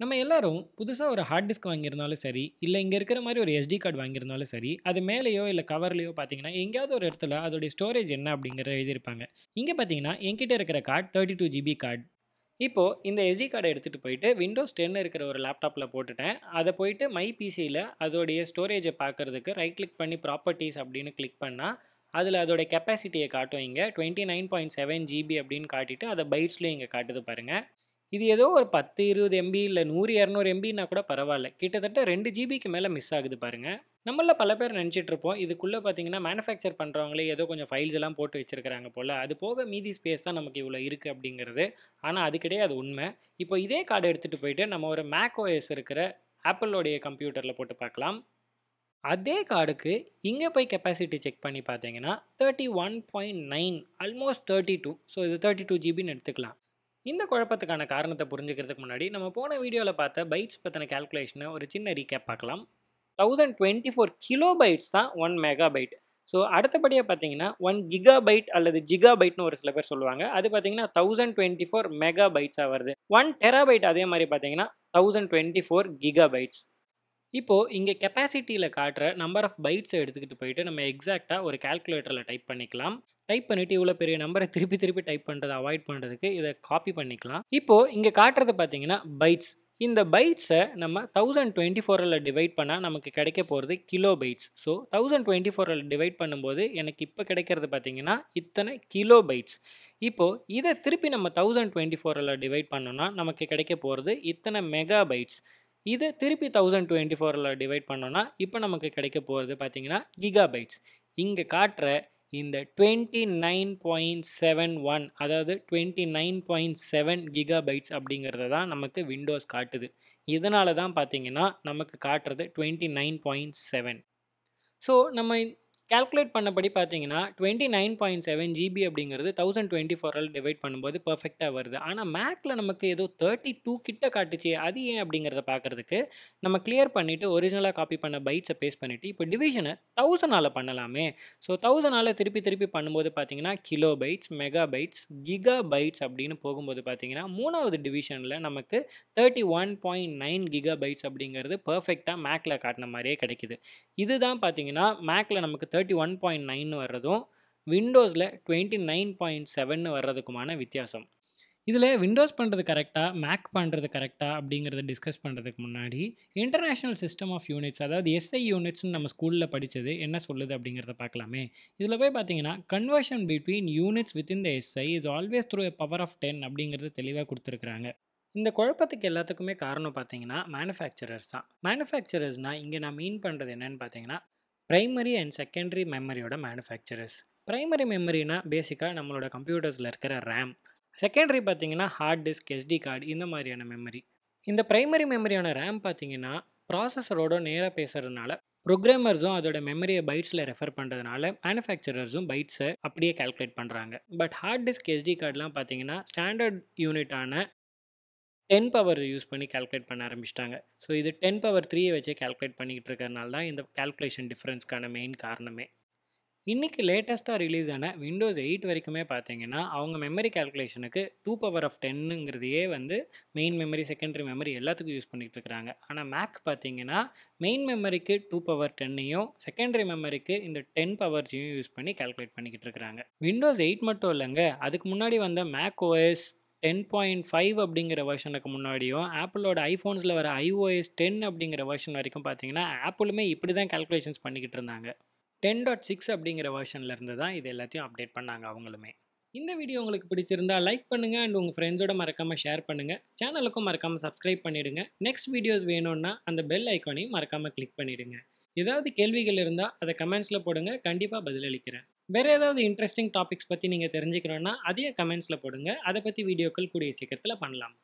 நம்ம எல்லாரும் புதுசாக ஒரு ஹார்ட் டிஸ்க் வாங்கியிருந்தாலும் சரி இல்லை இங்கே இருக்கிற மாதிரி ஒரு எஸ்டி கார்டு வாங்கியிருந்தாலும் சரி அது மேலேயோ இல்லை கவர்லேயோ பார்த்தீங்கன்னா எங்கேயாவது ஒரு இடத்துல அதோடைய ஸ்டோரேஜ் என்ன அப்படிங்கிறத எழுதியிருப்பாங்க இங்கே பார்த்தீங்கன்னா என்கிட்ட இருக்கிற card thirty two GB card இப்போது இந்த எஸ்டி கார்டை எடுத்துகிட்டு போயிட்டு விண்டோஸ் டென் இருக்கிற ஒரு லேப்டாப்பில் போட்டுட்டேன் அதை போயிட்டு மை பிசியில் அதோடைய ஸ்டோரேஜை பார்க்குறதுக்கு ரைட் கிளிக் பண்ணி ப்ராப்பர்ட்டிஸ் அப்படின்னு கிளிக் பண்ணால் அதில் அதோடைய கெப்பாசிட்டியை காட்டும் இங்கே twenty nine point seven GB அப்படின்னு காட்டிட்டு அதை பைட்ஸ்லேயும் இங்கே காட்டுது பாருங்கள் இது ஏதோ ஒரு பத்து இருபது எம்பி இல்லை நூறு இரநூறு எம்பின்னா கூட பரவாயில்ல கிட்டத்தட்ட ரெண்டு ஜிபிக்கு மேலே மிஸ் ஆகுது பாருங்கள் நம்மள பல பேர் நினச்சிட்டு இருப்போம் இதுக்குள்ளே பார்த்தீங்கன்னா மேனுஃபேக்சர் பண்ணுறவங்களே ஏதோ கொஞ்சம் ஃபைல்ஸ் எல்லாம் போட்டு வச்சிருக்கிறாங்க போல் அது போக மீதி ஸ்பேஸ் தான் நமக்கு இவ்வளோ இருக்குது அப்படிங்கிறது ஆனால் அது கிடையாது உண்மை இப்போ இதே கார்டு எடுத்துகிட்டு போயிட்டு நம்ம ஒரு மேக்ஓஎஸ் இருக்கிற ஆப்பிளோடைய கம்ப்யூட்டரில் போட்டு பார்க்கலாம் அதே கார்டுக்கு இங்கே போய் கெப்பாசிட்டி செக் பண்ணி பார்த்தீங்கன்னா thirty one point nine almost thirty two so இது தேர்ட்டி டூ ஜிபின்னு எடுத்துக்கலாம் இந்த குழப்பத்துக்கான காரணத்தை புரிஞ்சுக்கிறதுக்கு முன்னாடி நம்ம போன வீடியோவில் பார்த்த பைட்ஸ் பற்றின கேல்குலேஷனை ஒரு சின்ன ரீகேப் பார்க்கலாம் thousand twenty four kilobytes தான் ஒன் மெகா பைட் ஸோ அடுத்தபடியாக பார்த்தீங்கன்னா ஒன் கிகா பைட் அல்லது ஜிகா பைட்னு ஒரு சில பேர் சொல்லுவாங்க அது பார்த்தீங்கன்னா தௌசண்ட் டுவெண்ட்டி ஃபோர் மெகா பைட்ஸாக வருது ஒன் டெரா பைட் அதே மாதிரி பார்த்தீங்கன்னா thousand twenty four gigabytes இப்போது இங்கே கெப்பாசிட்டியில் காட்டுற நம்பர் ஆஃப் பைட்ஸை எடுத்துக்கிட்டு போயிட்டு நம்ம எக்ஸாக்டாக ஒரு கால்குலேட்டரில் டைப் பண்ணிக்கலாம் டைப் பண்ணிவிட்டு இவ்வளோ பெரிய நம்பரை திருப்பி திருப்பி டைப் பண்ணுறதை அவாய்ட் பண்ணுறதுக்கு இதை காப்பி பண்ணிக்கலாம் இப்போது இங்கே காட்டுறது பார்த்தீங்கன்னா பைட்ஸ் இந்த பைட்ஸை நம்ம தௌசண்ட் டுவெண்ட்டி ஃபோரில் டிவைட் பண்ணால் நமக்கு கிடைக்க போகிறது kilobytes so thousand twenty ஃபோரில் டிவைட் பண்ணும்போது எனக்கு இப்போ கிடைக்கிறது பார்த்தீங்கன்னா இத்தனை கிலோ பைட்ஸ் இப்போது இதை திருப்பி நம்ம தௌசண்ட் டுவெண்ட்டி ஃபோரில் டிவைட் பண்ணோன்னா நமக்கு கிடைக்க போகிறது இத்தனை மெகா பைட்ஸ் இது திருப்பி தௌசண்ட் டுவெண்ட்டி ஃபோரில் டிவைட் பண்ணோன்னா இப்போ நமக்கு கிடைக்க போகிறது பார்த்திங்கன்னா கிகாபைட்ஸ் இங்கே காட்டுற இந்த twenty nine point seven one அதாவது twenty nine point seven gigabytes அப்படிங்கிறத தான் நமக்கு விண்டோஸ் காட்டுது இதனால தான் பார்த்தீங்கன்னா நமக்கு காட்டுறது twenty nine point seven so நம்ம கேல்குலேட் பண்ணபடி பார்த்தீங்கன்னா twenty nine point seven GB அப்படிங்கிறது தௌசண்ட் டுவெண்ட்டி ஃபோரால் டிவைட் பண்ணும்போது பர்ஃபெக்டாக வருது ஆனால் மேக்கில் நமக்கு ஏதோ தேர்ட்டி டூ கிட்ட காட்டுச்சு அது ஏன் அப்படிங்கிறத பார்க்குறதுக்கு நம்ம கிளியர் பண்ணிவிட்டு ஒரிஜினலாக காப்பி பண்ண பைட்ஸை பேஸ் பண்ணிவிட்டு இப்போ டிவிஷனை தௌசண்டால் பண்ணலாமே ஸோ தௌசண்டால் திருப்பி திருப்பி பண்ணும்போது பார்த்தீங்கன்னா kilobytes megabytes gigabytes அப்படின்னு போகும்போது பார்த்தீங்கன்னா மூணாவது டிவிஷனில் நமக்கு thirty one point nine gigabytes அப்படிங்கிறது பர்ஃபெக்டாக மேக்கில் காட்டின மாதிரியே கிடைக்குது இதுதான் பார்த்தீங்கன்னா மேக்கில் நமக்கு தேர்ட்டி ஒன் பாயிண்ட் நைன் வர்றதும் விண்டோஸில் டுவெண்ட்டி நைன் பாயிண்ட் செவன் வர்றதுக்குமான வித்தியாசம் இதில் விண்டோஸ் பண்ணுறது கரெக்டாக மேக் பண்ணுறது கரெக்டாக அப்படிங்கிறத டிஸ்கஸ் பண்ணுறதுக்கு முன்னாடி இன்டர்நேஷ்னல் சிஸ்டம் ஆஃப் யூனிட்ஸ் அதாவது எஸ்ஐ யூனிட்ஸ்னு நம்ம ஸ்கூலில் படித்தது என்ன சொல்லுது அப்படிங்கிறத பார்க்கலாமே இதில் போய் பார்த்தீங்கன்னா conversion between units within the SI is always through a power of ten அப்படிங்கிறது தெளிவாக கொடுத்துருக்குறாங்க இந்த குழப்பத்துக்கு எல்லாத்துக்குமே காரணம் பார்த்தீங்கன்னா மேனுஃபேக்சரர்ஸ் தான் மேனுஃபேக்சரர்ஸ்னால் இங்கே நான் மீன் பண்ணுறது என்னென்னு பார்த்தீங்கன்னா ப்ரைமரி அண்ட் செகண்டரி மெமரியோட மேனுஃபேக்சரர்ஸ் ப்ரைமரி மெமரினா பேசிக்காக நம்மளோட கம்ப்யூட்டர்ஸில் இருக்கிற ரேம் செகண்டரி பார்த்தீங்கன்னா ஹார்ட் டிஸ்க் எஸ்டி கார்டு இந்த மாதிரியான மெமரி இந்த ப்ரைமரி மெமரியான ரேம் பார்த்தீங்கன்னா ப்ராசஸரோட நேராக பேசுகிறதுனால ப்ரோக்ராமர்ஸும் அதோட மெமரியை பைட்ஸில் ரெஃபர் பண்ணுறதுனால மேனுஃபேக்சரர்ஸும் பைட்ஸை அப்படியே கால்குலேட் பண்ணுறாங்க பட் ஹார்ட் டிஸ்க் எஸ்டி கார்டெலாம் பார்த்தீங்கன்னா ஸ்டாண்டர்ட் யூனிட்டான டென் பவர் யூஸ் பண்ணி கால்குலேட் பண்ண ஆரம்பிச்சிட்டாங்க ஸோ இது டென் பவர் த்ரீயை வச்சு கால்குலேட் பண்ணிக்கிட்டு இருக்கிறதுனால தான் இந்த கால்குலேஷன் டிஃப்ரென்ஸ்க்கான மெயின் காரணமே இன்றைக்கி லேட்டஸ்ட்டாக ரிலீஸ் ஆன விண்டோஸ் எயிட் வரைக்குமே பார்த்தீங்கன்னா அவங்க மெமரி கால்குலேஷனுக்கு டூ பவர் ஆஃப் டென்னுங்கிறதையே வந்து மெயின் மெமரி செகண்டரி மெமரி எல்லாத்துக்கும் யூஸ் பண்ணிகிட்டு இருக்கிறாங்க ஆனால் மேக் பார்த்தீங்கன்னா மெயின் மெமரிக்கு டூ பவர் டென்னையும் செகண்டரி மெமரிக்கு இந்த டென் பவர்ஸையும் யூஸ் பண்ணி கால்குலேட் பண்ணிக்கிட்டு இருக்கிறாங்க விண்டோஸ் எயிட் மட்டும் இல்லைங்க அதுக்கு முன்னாடி வந்த Mac OS ten point five அப்படிங்கிற வெர்ஷனுக்கு முன்னாடியும் ஆப்பிளோட ஐஃபோன்ஸில் வர ஐஓஎஸ் டென் அப்படிங்கிற வெர்ஷன் வரைக்கும் பார்த்தீங்கன்னா ஆப்பிளுமே இப்படி தான் கல்குலேஷன்ஸ் பண்ணிக்கிட்டு இருந்தாங்க டென் டாட் சிக்ஸ் அப்படிங்கிற வெர்ஷன்லேருந்து தான் இது எல்லாத்தையும் அப்டேட் பண்ணாங்க அவங்களுமே இந்த வீடியோ உங்களுக்கு பிடிச்சிருந்தா லைக் பண்ணுங்கள் அண்ட் உங்கள் ஃப்ரெண்ட்ஸோட மறக்காமல் ஷேர் பண்ணுங்கள் சேனலுக்கும் மறக்காமல் சப்ஸ்கிரைப் பண்ணிவிடுங்க நெக்ஸ்ட் வீடியோஸ் வேணும்னா அந்த பெல் ஐக்கானையும் மறக்காமல் கிளிக் பண்ணிவிடுங்க ஏதாவது கேள்விகள் இருந்தால் அதை கமெண்ட்ஸில் போடுங்க கண்டிப்பாக பதிலளிக்கிறேன் வேறு ஏதாவது இன்ட்ரெஸ்டிங் டாபிக்ஸ் பற்றி நீங்கள் தெரிஞ்சுக்கணுன்னா அதையும் கமெண்ட்ஸில் போடுங்க அதை பற்றி வீடியோக்கள் கூடிய சீக்கிரத்தில் பண்ணலாம்